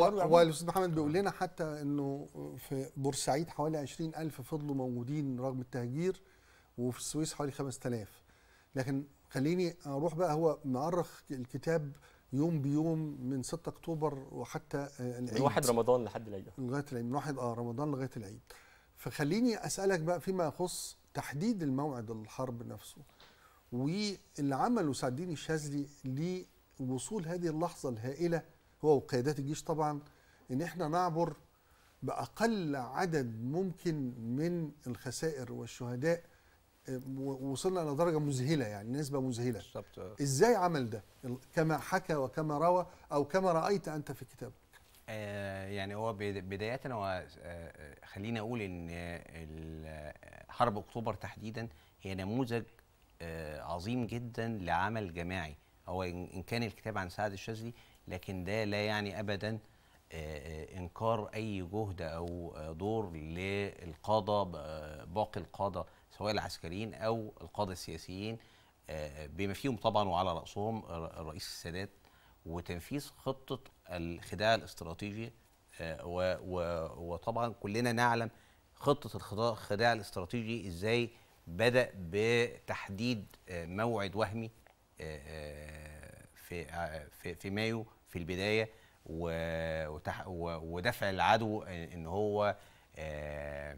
والاستاذ محمد بيقول لنا حتى انه في بورسعيد حوالي 20000 فضلوا موجودين رغم التهجير وفي السويس حوالي 5000 لكن خليني اروح بقى هو مؤرخ الكتاب يوم بيوم من 6 اكتوبر وحتى العيد من واحد رمضان لحد العيد لغايه العيد من واحد اه رمضان لغايه العيد فخليني اسالك بقى فيما يخص تحديد الموعد الحرب نفسه واللي عمله سعد الدين الشاذلي لوصول هذه اللحظه الهائله هو وقيادات الجيش طبعا ان احنا نعبر باقل عدد ممكن من الخسائر والشهداء وصلنا الى درجه مذهله يعني نسبه مذهله بالظبط ازاي عمل ده كما حكى وكما روى او كما رايت انت في كتابك آه، يعني هو بدايه هو خلينا آه، آه، خليني اقول ان حرب اكتوبر تحديدا هي نموذج عظيم جدا لعمل جماعي هو ان كان الكتاب عن سعد الشاذلي لكن ده لا يعني ابدا آه، آه، انكار اي جهد او آه، دور للقاده باقي القاده سواء العسكريين او القاده السياسيين بما فيهم طبعا وعلى راسهم الرئيس السادات وتنفيذ خطه الخداع الاستراتيجي وطبعا كلنا نعلم خطه الخداع الاستراتيجي ازاي بدا بتحديد موعد وهمي في في مايو في البدايه ودفع العدو ان هو آه،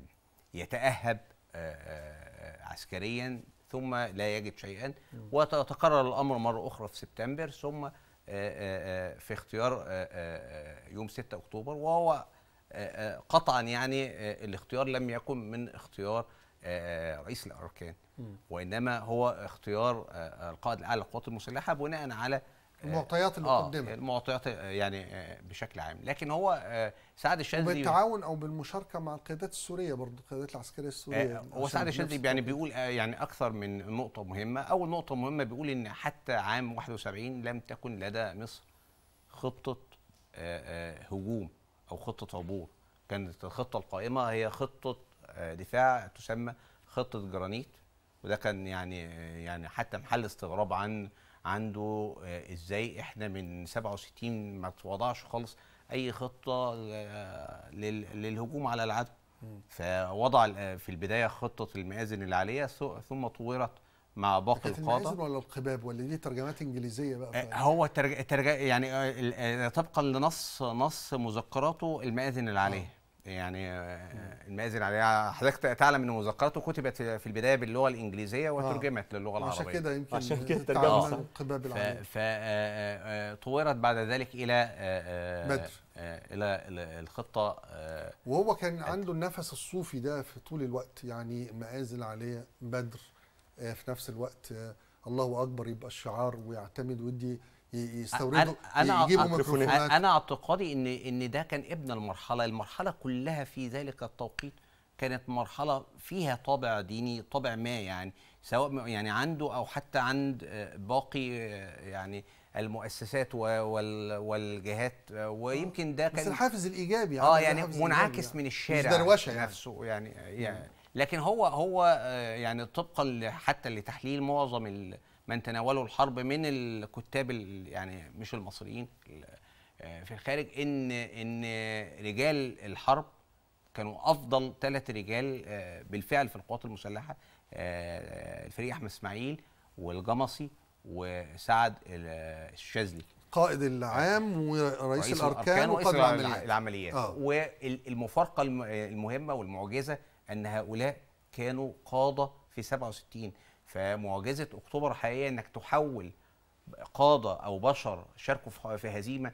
يتاهب آه، آه، عسكريا ثم لا يجد شيئا وتتكرر الامر مره اخرى في سبتمبر ثم في اختيار يوم 6 اكتوبر وهو قطعا يعني الاختيار لم يكن من اختيار رئيس الاركان وانما هو اختيار القائد الاعلى للقوات المسلحه بناء على المعطيات اللي قدمت آه المعطيات آه، يعني آه، بشكل عام لكن هو آه، سعد الشاذلي بالتعاون او بالمشاركه مع القيادات السوريه برضه القيادات العسكريه السوريه هو سعد الشاذلي يعني بيقول يعني اكثر من نقطه مهمه اول نقطه مهمه بيقول ان حتى عام 71 لم تكن لدى مصر خطه هجوم او خطه عبور كانت الخطه القائمه هي خطه دفاع تسمى خطه جرانيت وده كان يعني يعني حتى محل استغراب عن عنده آه، ازاي احنا من 67 ما توضعش خالص اي خطه آه، للهجوم على العدو فوضع آه، في البدايه خطه المآذن العاليه ثم طورت مع باقي القاده ولا القباب ولا دي ترجمات انجليزيه بقى هو ترج... ترج... يعني طبقا لنص نص مذكراته المآذن العاليه يعني آه، المآذن عليها حضرتك تعلم ان مذكراته كتبت في البدايه باللغه الانجليزيه آه. وترجمت آه. للغه العربيه عشان كده يمكن عشان كده ترجمه آه، فطورت بعد ذلك الى بدر الى الخطه وهو كان عنده النفس الصوفي ده في طول الوقت يعني مازل عليه بدر في نفس الوقت الله اكبر يبقى الشعار ويعتمد ويدي يستوردوا أنا يجيبوا ميكروفونات انا اعتقادي ان ان ده كان ابن المرحله المرحله كلها في ذلك التوقيت كانت مرحله فيها طابع ديني طابع ما يعني سواء يعني عنده او حتى عند آه، باقي آه، يعني المؤسسات والجهات آه، ويمكن ده كان بس الحافز الايجابي اه يعني منعكس يعني. من الشارع مش دروشه يعني. نفسه يعني, يعني لكن هو هو آه، يعني طبقا حتى لتحليل معظم من تناولوا الحرب من الكتاب يعني مش المصريين آه، في الخارج ان ان رجال الحرب كانوا افضل ثلاث رجال آه، بالفعل في القوات المسلحه الفريق احمد اسماعيل والجمصي وسعد الشاذلي قائد العام ورئيس الاركان وقائد العمليات, العمليات. آه. والمفارقه المهمه والمعجزه ان هؤلاء كانوا قاده في 67 فمعجزه اكتوبر حقيقيه انك تحول قاده او بشر شاركوا في هزيمه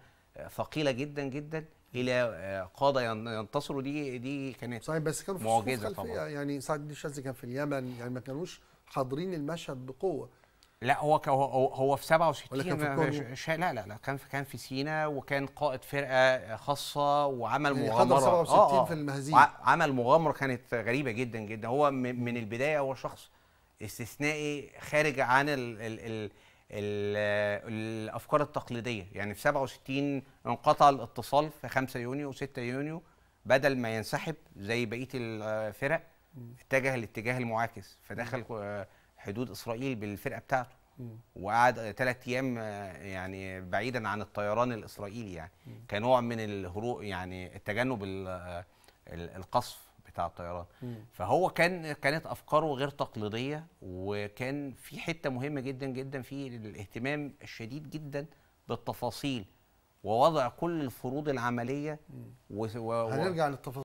ثقيله جدا جدا الى آه، قاده ينتصروا دي دي كانت صحيح بس كانوا في معجزه طبعا يعني سعد الدين الشاذلي كان في اليمن يعني ما كانوش حاضرين المشهد بقوه لا هو هو, هو في 67 ولا كان في لا لا لا كان في كان في سينا وكان قائد فرقه خاصه وعمل يعني مغامره 67 آه آه في المهزيم عمل مغامره كانت غريبه جدا جدا هو من البدايه هو شخص استثنائي خارج عن الـ الـ الـ الـ الافكار التقليديه يعني في 67 انقطع الاتصال في 5 يونيو و6 يونيو بدل ما ينسحب زي بقيه الفرق اتجه الاتجاه المعاكس فدخل حدود اسرائيل بالفرقه بتاعته م. وقعد ثلاث ايام آه، يعني بعيدا عن الطيران الاسرائيلي يعني م. كنوع من الهروب يعني التجنب آه، القصف بتاع الطيران م. فهو كان كانت افكاره غير تقليديه وكان في حته مهمه جدا جدا في الاهتمام الشديد جدا بالتفاصيل ووضع كل الفروض العمليه و... و... هنرجع للتفاصيل